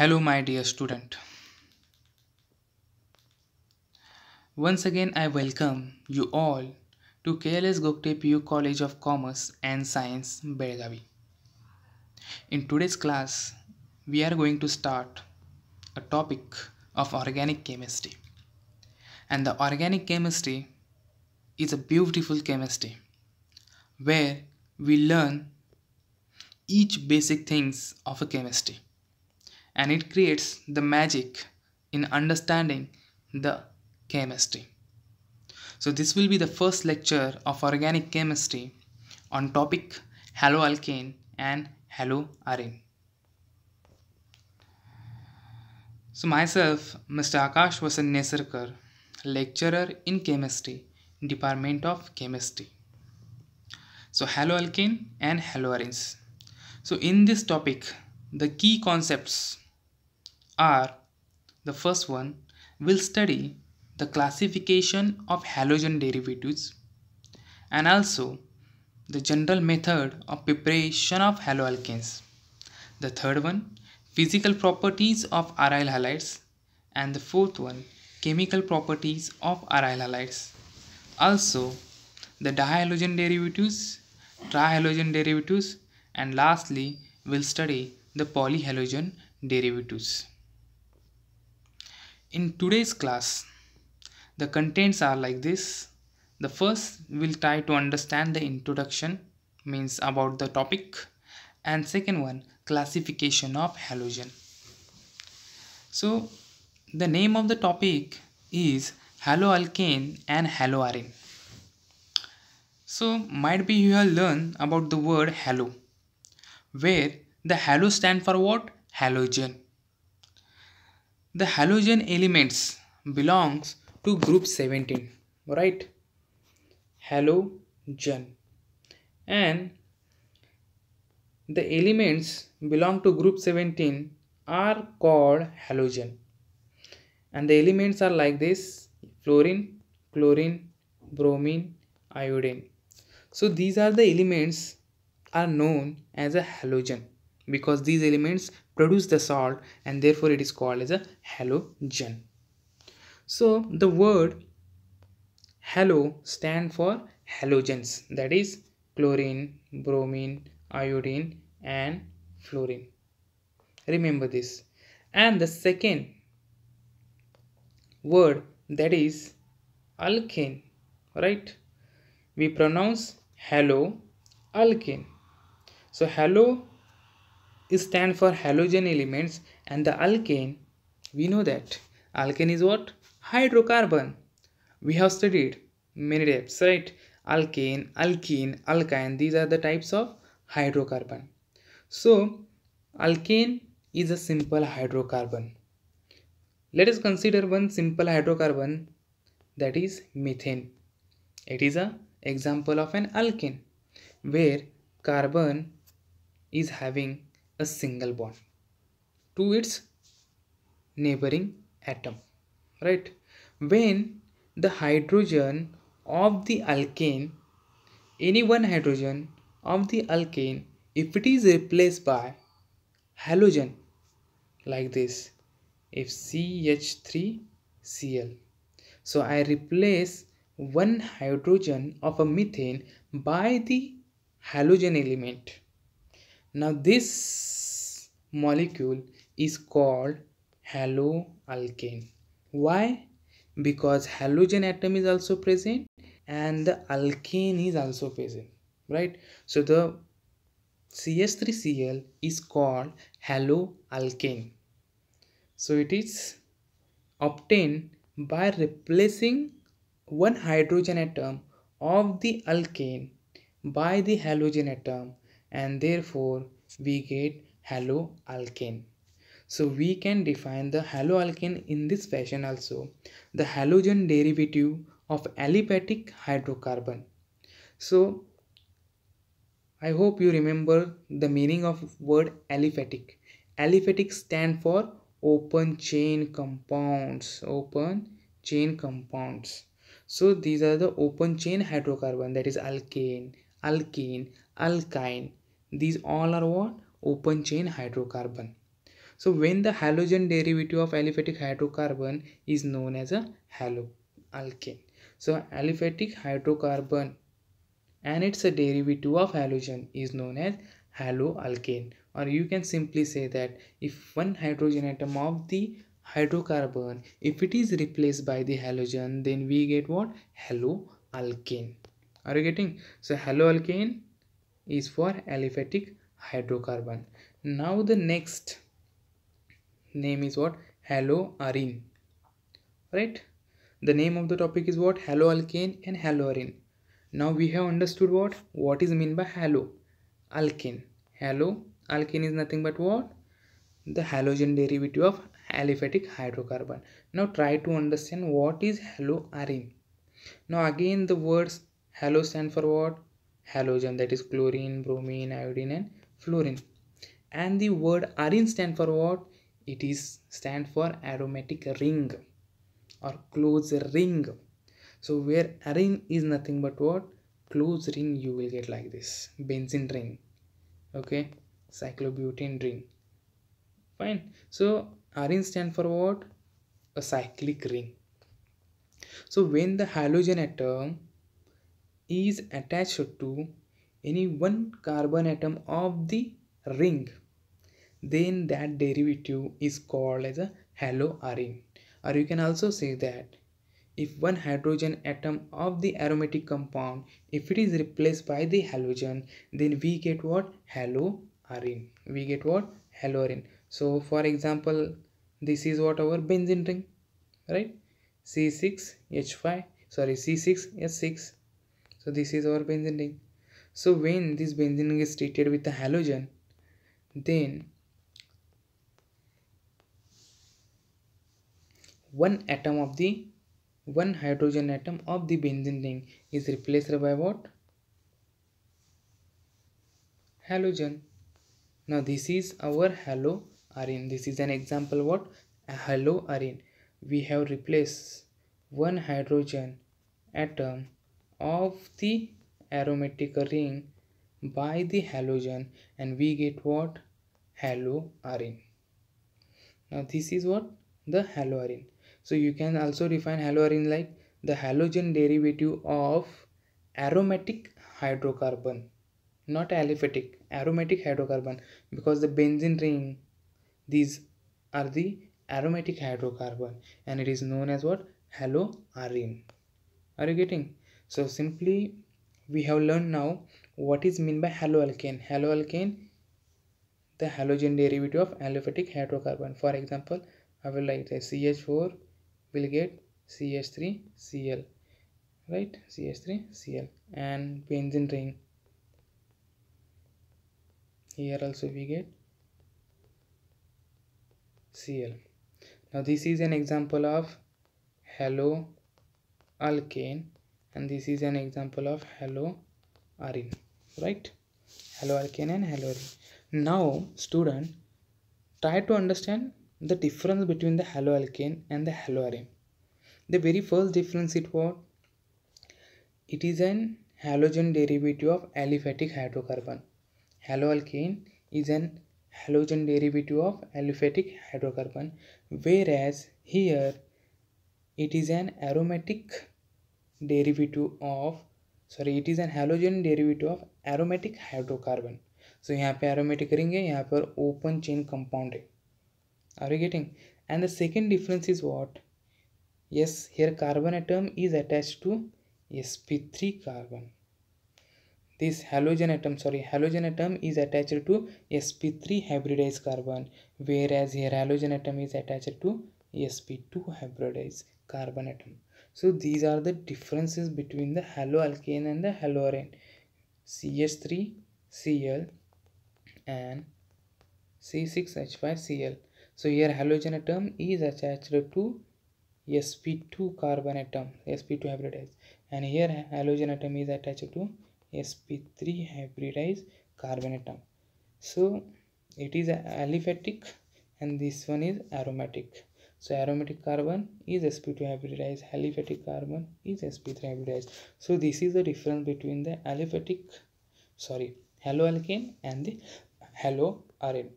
Hello my dear student. Once again I welcome you all to KLS Gokte PU College of Commerce and Science Belgavi. In today's class we are going to start a topic of organic chemistry and the organic chemistry is a beautiful chemistry where we learn each basic things of a chemistry and it creates the magic in understanding the chemistry. So this will be the first lecture of organic chemistry on topic haloalkane and haloarane. So myself, Mr. Akash Vasan Nesarkar, lecturer in chemistry, Department of Chemistry. So haloalkane and haloarenes. So in this topic, the key concepts are the first one will study the classification of halogen derivatives and also the general method of preparation of haloalkanes. The third one, physical properties of aryl halides and the fourth one, chemical properties of aryl halides. Also, the dihalogen derivatives, trihalogen derivatives and lastly, we'll study the polyhalogen derivatives. In today's class, the contents are like this. The first will try to understand the introduction means about the topic and second one classification of halogen. So the name of the topic is haloalkane and haloarene. So might be you have learned about the word halo where the halo stand for what? Halogen the halogen elements belongs to group 17 right halogen and the elements belong to group 17 are called halogen and the elements are like this fluorine chlorine bromine iodine so these are the elements are known as a halogen because these elements produce the salt and therefore it is called as a halogen. So the word halo stand for halogens that is chlorine, bromine, iodine and fluorine. Remember this. And the second word that is alkane right we pronounce hello alkane so hello stand for halogen elements and the alkane we know that alkane is what hydrocarbon we have studied many types right alkane alkene alkyne these are the types of hydrocarbon so alkane is a simple hydrocarbon let us consider one simple hydrocarbon that is methane it is a example of an alkane where carbon is having a single bond to its neighboring atom right when the hydrogen of the alkane any one hydrogen of the alkane if it is replaced by halogen like this if CH3Cl so I replace one hydrogen of a methane by the halogen element now this molecule is called haloalkane why because halogen atom is also present and the alkane is also present right so the cs3cl is called haloalkane so it is obtained by replacing one hydrogen atom of the alkane by the halogen atom and therefore we get haloalkane. So we can define the haloalkane in this fashion also. The halogen derivative of aliphatic hydrocarbon. So I hope you remember the meaning of word aliphatic. Aliphatic stand for open chain compounds. Open chain compounds. So these are the open chain hydrocarbon that is alkane, alkene, alkyne, these all are what? Open chain hydrocarbon. So when the halogen derivative of aliphatic hydrocarbon is known as a haloalkane. So aliphatic hydrocarbon and its a derivative of halogen is known as haloalkane or you can simply say that if one hydrogen atom of the hydrocarbon if it is replaced by the halogen then we get what haloalkane are you getting so haloalkane is for aliphatic hydrocarbon. Now the next name is what? Haloarine. Right? The name of the topic is what? Haloalkane and haloarine. Now we have understood what? What is mean by halo? Alkane. Halo, alkane is nothing but what? The halogen derivative of aliphatic hydrocarbon. Now try to understand what is haloarine. Now again the words halo stand for what? halogen that is chlorine bromine iodine and fluorine and the word arene stand for what it is stand for aromatic ring or close ring so where arene is nothing but what close ring you will get like this benzene ring okay cyclobutane ring fine so arene stand for what a cyclic ring so when the halogen atom is attached to any one carbon atom of the ring then that derivative is called as a haloarine or you can also say that if one hydrogen atom of the aromatic compound if it is replaced by the halogen then we get what haloarine we get what haloarine so for example this is what our benzene ring right c6h5 sorry c6h6 so this is our benzene ring. So when this benzene ring is treated with the halogen, then one atom of the one hydrogen atom of the benzene ring is replaced by what? Halogen. Now this is our haloarine. This is an example what? A haloarine. We have replaced one hydrogen atom of the aromatic ring by the halogen and we get what haloarine now this is what the haloarine so you can also define haloarine like the halogen derivative of aromatic hydrocarbon not aliphatic aromatic hydrocarbon because the benzene ring these are the aromatic hydrocarbon and it is known as what haloarine are you getting so simply we have learned now what is mean by haloalkane haloalkane the halogen derivative of aliphatic hydrocarbon for example i will write a ch4 will get ch3cl right ch3cl and benzene ring here also we get cl now this is an example of haloalkane and this is an example of hello arin right hello alkane and hello arin now student try to understand the difference between the hello alkane and the hello arin the very first difference it was it is an halogen derivative of aliphatic hydrocarbon hello alkane is an halogen derivative of aliphatic hydrocarbon whereas here it is an aromatic derivative of sorry it is an halogen derivative of aromatic hydrocarbon so यहाँ पे aromatic करेंगे यहाँ पर open chain compound है are you getting and the second difference is what yes here carbon atom is attach to S P three carbon this halogen atom sorry halogen atom is attach to S P three hybridize carbon whereas here halogen atom is attach to S P to hybridise carbon atom So these are the differences between the haloalkane and the haloarane. CH3, Cl and C6H5Cl. So here halogen atom is attached to sp2 carbon atom sp2 hybridized and here halogen atom is attached to sp3 hybridized carbon atom so it is aliphatic and this one is aromatic so aromatic carbon is sp2 hybridized, aliphatic carbon is sp3 hybridized. So this is the difference between the aliphatic, sorry, halo alkane and the halo RN.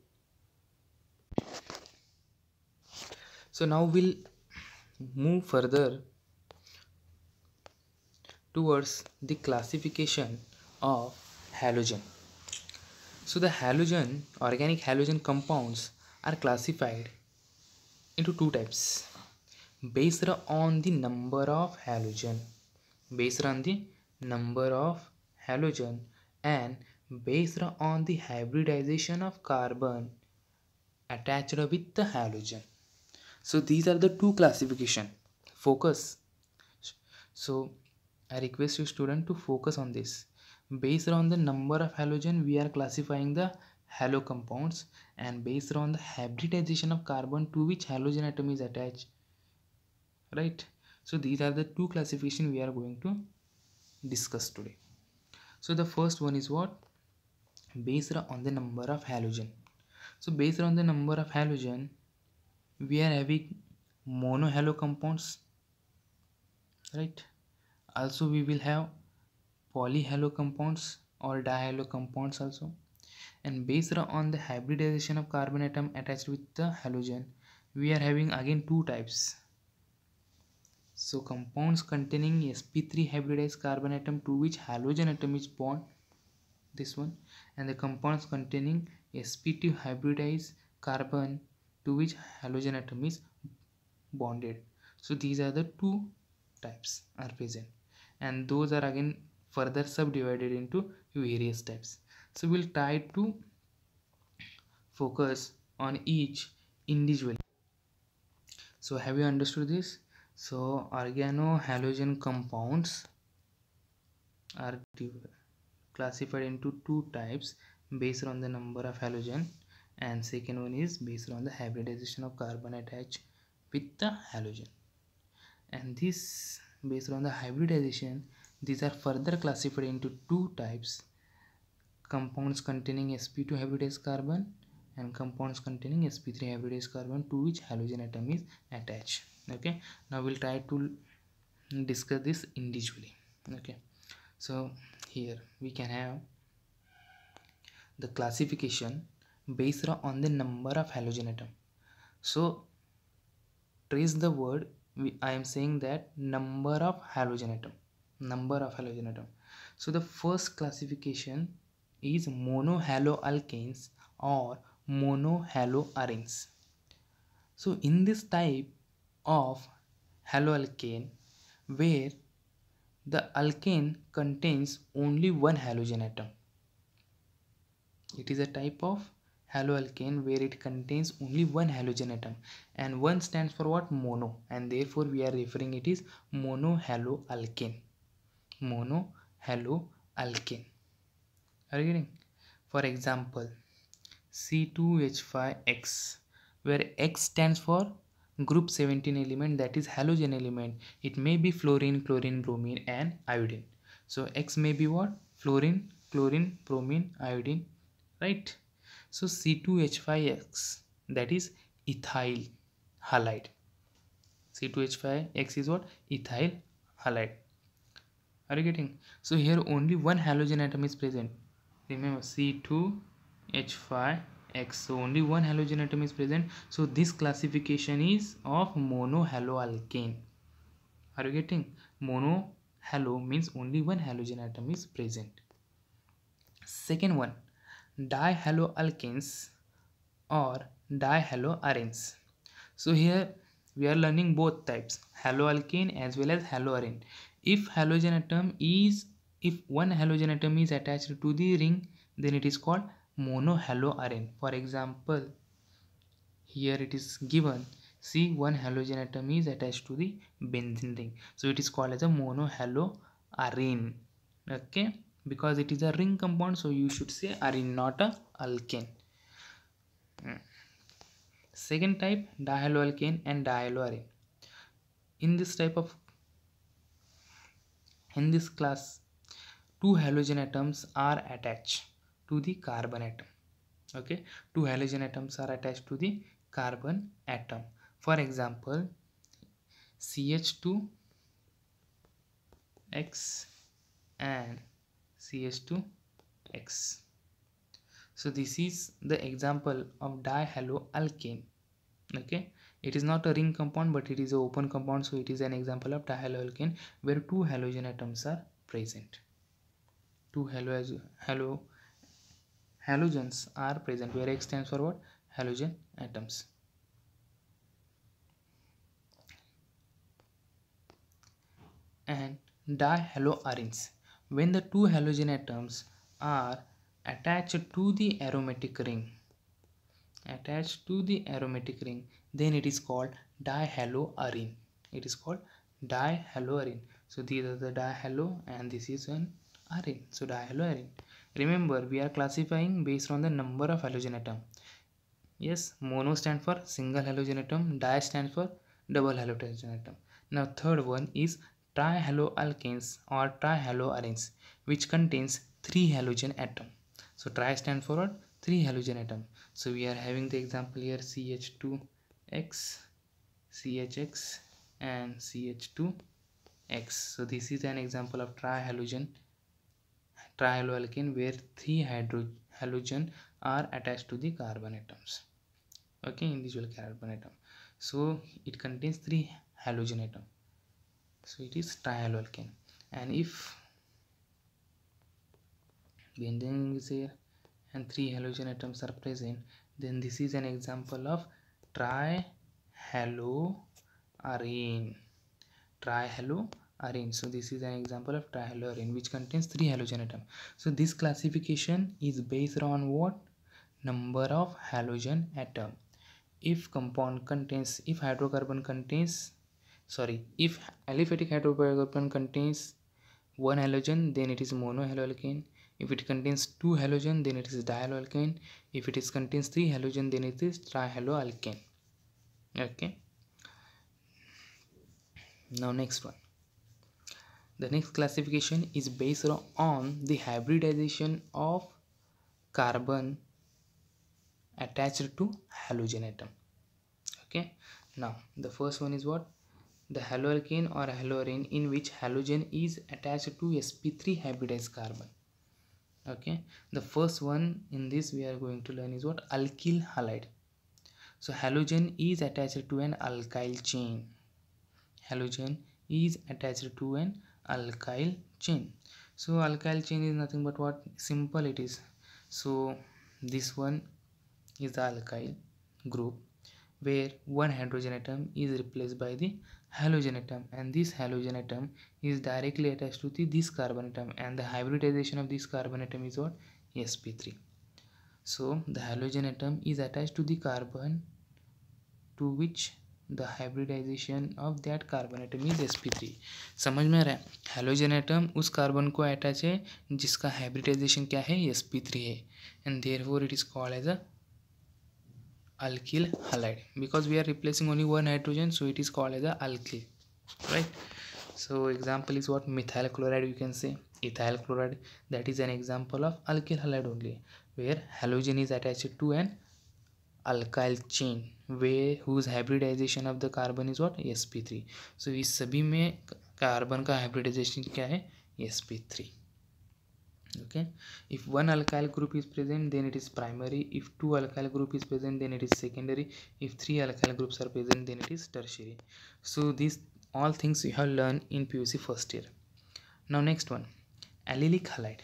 So now we'll move further towards the classification of halogen. So the halogen, organic halogen compounds are classified into two types based on the number of halogen based on the number of halogen and based on the hybridization of carbon attached with the halogen so these are the two classification focus so i request you student to focus on this based on the number of halogen we are classifying the halo compounds and based on the hybridization of carbon to which halogen atom is attached right so these are the two classification we are going to discuss today so the first one is what based on the number of halogen so based on the number of halogen we are having mono halo compounds right also we will have poly halo compounds or dihalo compounds also and based on the hybridization of carbon atom attached with the halogen we are having again two types so compounds containing sp3 hybridized carbon atom to which halogen atom is bond, this one and the compounds containing sp2 hybridized carbon to which halogen atom is bonded so these are the two types are present and those are again further subdivided into various types so we'll try to focus on each individually so have you understood this so organohalogen compounds are classified into two types based on the number of halogen and second one is based on the hybridization of carbon attached with the halogen and this based on the hybridization these are further classified into two types compounds containing sp2 hybridized carbon and compounds containing sp3 hybridized carbon to which halogen atom is attached okay now we'll try to discuss this individually okay so here we can have the classification based on the number of halogen atom so trace the word we, i am saying that number of halogen atom number of halogen atom so the first classification is monohaloalkanes or monohaloarenes. So in this type of haloalkane where the alkane contains only one halogen atom. It is a type of haloalkane where it contains only one halogen atom and one stands for what mono and therefore we are referring it is monohaloalkane monohaloalkane are you getting for example c2h5x where x stands for group 17 element that is halogen element it may be fluorine chlorine bromine and iodine so x may be what fluorine chlorine bromine iodine right so c2h5x that is ethyl halide c2h5x is what ethyl halide are you getting so here only one halogen atom is present remember C2H5 X so only one halogen atom is present so this classification is of monohaloalkane are you getting Mono halo means only one halogen atom is present second one dihaloalkanes or dihaloarenes so here we are learning both types haloalkane as well as haloarene if halogen atom is if one halogen atom is attached to the ring, then it is called monohaloarane. For example, here it is given see one halogen atom is attached to the benzene ring so it is called as a monohaloarene okay because it is a ring compound so you should say arene not a alkane hmm. second type dihaloalkane and dihaloarene in this type of in this class two halogen atoms are attached to the carbon atom okay two halogen atoms are attached to the carbon atom for example CH2X and CH2X so this is the example of dihaloalkane okay it is not a ring compound but it is an open compound so it is an example of dihaloalkane where two halogen atoms are present two halo halogens are present where X stands for what halogen atoms and dihaloarenes when the two halogen atoms are attached to the aromatic ring attached to the aromatic ring then it is called dihaloarene it is called dihaloarene so these are the dihalo and this is an Arene, So the Remember we are classifying based on the number of halogen atom. Yes, mono stands for single halogen atom, di stands for double halogen atom. Now third one is trihaloalkanes or trihaloarenes which contains three halogen atom. So tri stands for what? Three halogen atom. So we are having the example here CH2X, CHX and CH2X. So this is an example of trihalogen trialkane where three hydro halogen are attached to the carbon atoms okay individual carbon atom so it contains three halogen atom so it is trialkane and if benzene is here and three halogen atoms are present then this is an example of trihaloarene. Trihalo arrange so this is an example of trihalorane which contains three halogen atom so this classification is based on what number of halogen atom if compound contains if hydrocarbon contains sorry if aliphatic hydrocarbon contains one halogen then it is monohaloalkane if it contains two halogen then it is dihaloalkane if it is contains three halogen then it is trihaloalkane okay now next one the next classification is based on the hybridization of carbon attached to halogen atom. Okay, now the first one is what? The haloalkane or halorane in which halogen is attached to sp3 hybridized carbon. Okay, the first one in this we are going to learn is what? Alkyl halide. So halogen is attached to an alkyl chain. Halogen is attached to an alkyl chain so alkyl chain is nothing but what simple it is so this one is the alkyl group where one hydrogen atom is replaced by the halogen atom and this halogen atom is directly attached to the, this carbon atom and the hybridization of this carbon atom is what sp3 so the halogen atom is attached to the carbon to which the hybridization of that carbon atom is three समझ में आ रहा है halogen atom उस carbon को attach है जिसका hybridization क्या है थ्री है and four it is called as a alkyl halide because we are replacing only one hydrogen so it is called as a alkyl right so example is what methyl chloride you can say ethyl chloride that is an example of alkyl halide only where halogen is attach to an alkyl chain where whose hybridization of the carbon is what S P three so इस सभी में carbon का hybridization क्या है S P three okay if one alkyl group is present then it is primary if two alkyl group is present then it is secondary if three alkyl groups are present then it is tertiary so this all things you have learn in P U C first year now next one allylic halide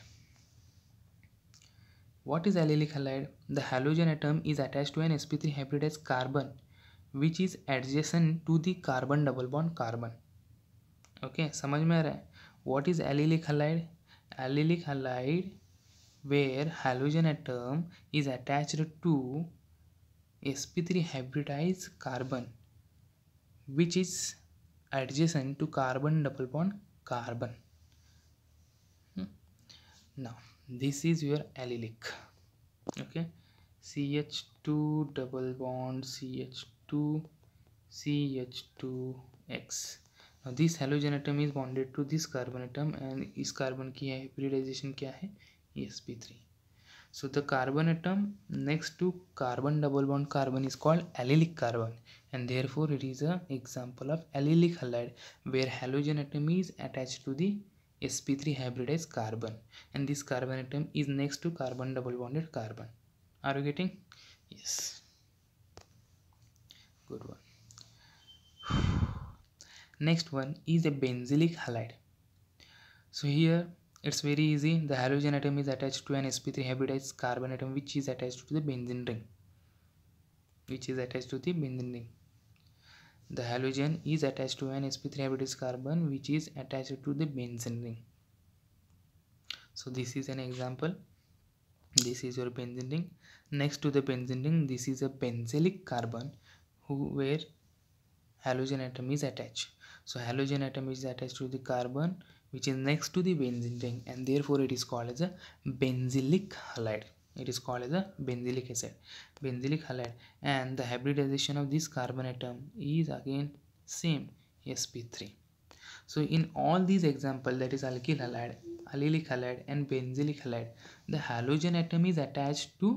What is allylic halide? The halogen atom is attached to an sp3 hybridized carbon which is adjacent to the carbon double bond carbon. Okay, समझ What is allylic halide? Allylic halide where halogen atom is attached to sp3 hybridized carbon which is adjacent to carbon double bond carbon. Hmm. Now this is your allylic okay ch2 double bond ch2 ch2x now this halogen atom is bonded to this carbon atom and इस carbon की hybridization क्या है esp3 so the carbon atom next to carbon double bond carbon is called allylic carbon and therefore it is a example of allylic halide where halogen atom is attached to the sp3 hybridized carbon and this carbon atom is next to carbon double bonded carbon are you getting yes good one next one is a benzylic halide so here it's very easy the halogen atom is attached to an sp3 hybridized carbon atom which is attached to the benzene ring which is attached to the benzene ring the halogen is attached to an sp3 hybridized carbon which is attached to the benzene ring. So this is an example. This is your benzene ring. Next to the benzene ring, this is a benzylic carbon who where halogen atom is attached. So halogen atom is attached to the carbon which is next to the benzene ring and therefore it is called as a benzylic halide it is called as a benzylic acid benzylic halide and the hybridization of this carbon atom is again same sp3 so in all these examples, that is alkyl halide allylic halide and benzylic halide the halogen atom is attached to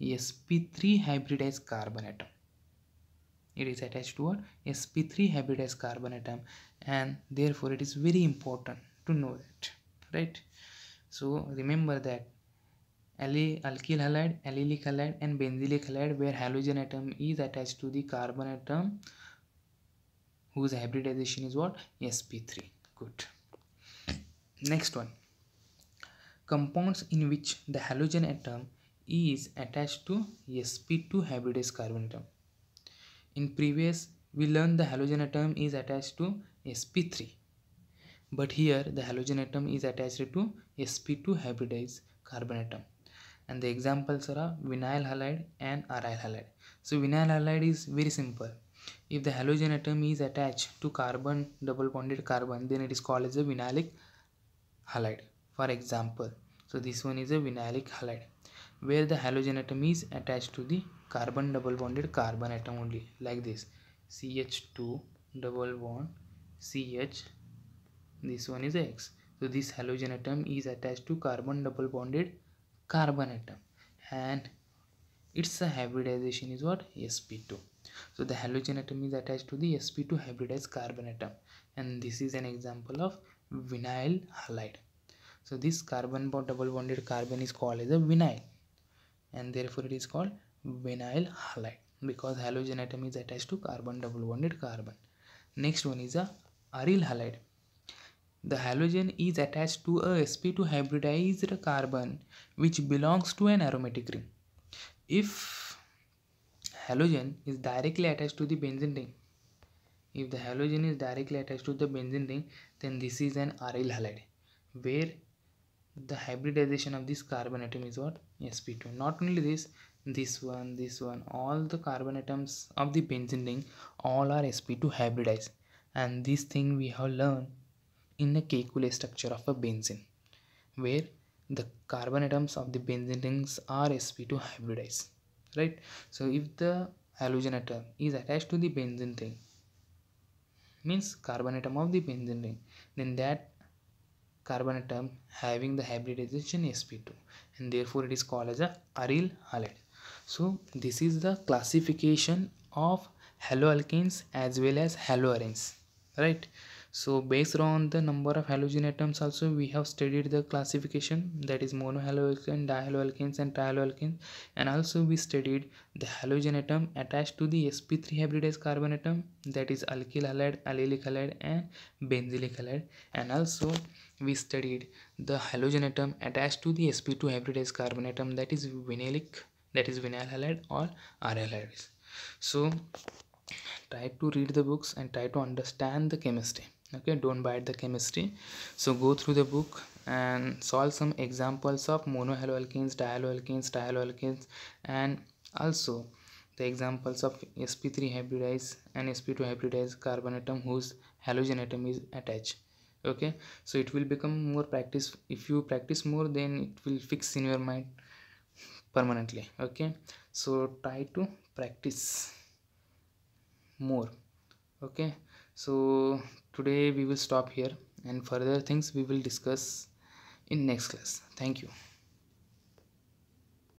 sp3 hybridized carbon atom it is attached to a sp3 hybridized carbon atom and therefore it is very important to know that right so remember that alkyl halide, allylic halide and benzylic halide where halogen atom is attached to the carbon atom whose hybridization is what? sp3. Good. Next one. Compounds in which the halogen atom is attached to sp2 hybridized carbon atom. In previous we learned the halogen atom is attached to sp3 but here the halogen atom is attached to sp2 hybridized carbon atom and the examples are vinyl halide and aryl halide. So vinyl halide is very simple. If the halogen atom is attached to carbon double bonded carbon then it is called as a vinylic halide for example. So this one is a vinylic halide where the halogen atom is attached to the carbon double bonded carbon atom only like this CH2 double bond CH this one is X so this halogen atom is attached to carbon double bonded carbon atom and its hybridization is what sp2 so the halogen atom is attached to the sp2 hybridized carbon atom and this is an example of vinyl halide so this carbon double bonded carbon is called as a vinyl and therefore it is called vinyl halide because halogen atom is attached to carbon double bonded carbon next one is a aryl halide the halogen is attached to a sp2 hybridized carbon which belongs to an aromatic ring. If halogen is directly attached to the benzene ring, if the halogen is directly attached to the benzene ring, then this is an aryl halide where the hybridization of this carbon atom is what? sp2. Not only this, this one, this one, all the carbon atoms of the benzene ring all are sp2 hybridized and this thing we have learned in a Kekulé structure of a benzene, where the carbon atoms of the benzene rings are sp2 hybridized, right? So if the halogen atom is attached to the benzene ring, means carbon atom of the benzene ring, then that carbon atom having the hybridization sp2 and therefore it is called as a aryl halide. So this is the classification of haloalkanes as well as haloarenes, right? so based on the number of halogen atoms also we have studied the classification that is monohaloalkane dihaloalkanes and trihaloalkanes and also we studied the halogen atom attached to the sp3 hybridized carbon atom that is alkyl halide allylic halide and benzylic halide and also we studied the halogen atom attached to the sp2 hybridized carbon atom that is vinylic that is vinyl halide or RL halides. so try to read the books and try to understand the chemistry okay don't bite the chemistry so go through the book and solve some examples of monohaloalkanes, dihaloalkenes trihaloalkenes and also the examples of sp3 hybridized and sp2 hybridized carbon atom whose halogen atom is attached okay so it will become more practice if you practice more then it will fix in your mind permanently okay so try to practice more okay so today we will stop here and further things we will discuss in next class thank you